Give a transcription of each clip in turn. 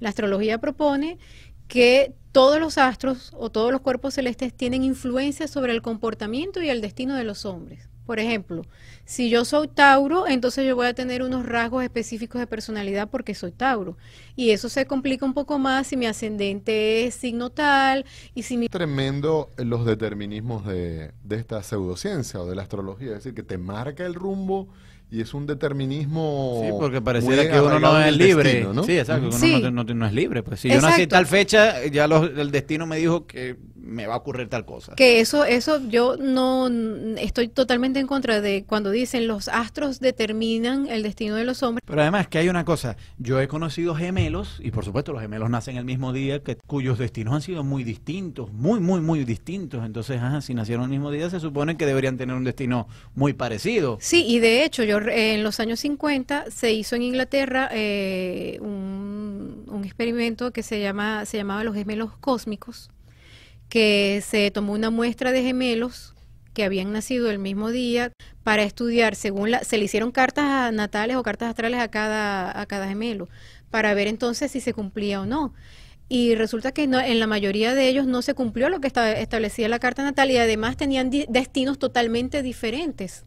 La astrología propone que todos los astros o todos los cuerpos celestes tienen influencia sobre el comportamiento y el destino de los hombres. Por ejemplo, si yo soy Tauro, entonces yo voy a tener unos rasgos específicos de personalidad porque soy Tauro. Y eso se complica un poco más si mi ascendente es signo tal y si mi... Tremendo eh, los determinismos de, de esta pseudociencia o de la astrología, es decir, que te marca el rumbo y es un determinismo. Sí, porque pareciera que uno no es libre. Sí, exacto, uno No, es libre. Pues si yo nací tal fecha, ya el destino me dijo que me va a ocurrir tal cosa. Que eso, eso yo no estoy totalmente en contra de cuando dicen los astros determinan el destino de los hombres. Pero además que hay una cosa, yo he conocido gemelos, y por supuesto los gemelos nacen el mismo día, que, cuyos destinos han sido muy distintos, muy, muy, muy distintos. Entonces, ajá, si nacieron el mismo día, se supone que deberían tener un destino muy parecido. Sí, y de hecho yo eh, en los años 50 se hizo en Inglaterra eh, un, experimento que se, llama, se llamaba los gemelos cósmicos, que se tomó una muestra de gemelos que habían nacido el mismo día para estudiar, según se le hicieron cartas natales o cartas astrales a cada, a cada gemelo, para ver entonces si se cumplía o no y resulta que en la mayoría de ellos no se cumplió lo que establecía la carta natal y además tenían destinos totalmente diferentes.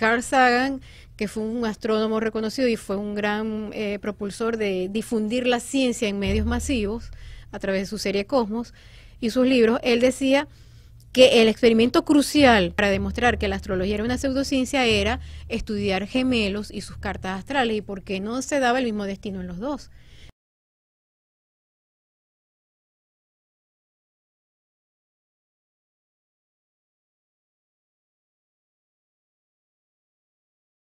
Carl Sagan, que fue un astrónomo reconocido y fue un gran eh, propulsor de difundir la ciencia en medios masivos a través de su serie Cosmos y sus libros, él decía que el experimento crucial para demostrar que la astrología era una pseudociencia era estudiar gemelos y sus cartas astrales y por qué no se daba el mismo destino en los dos.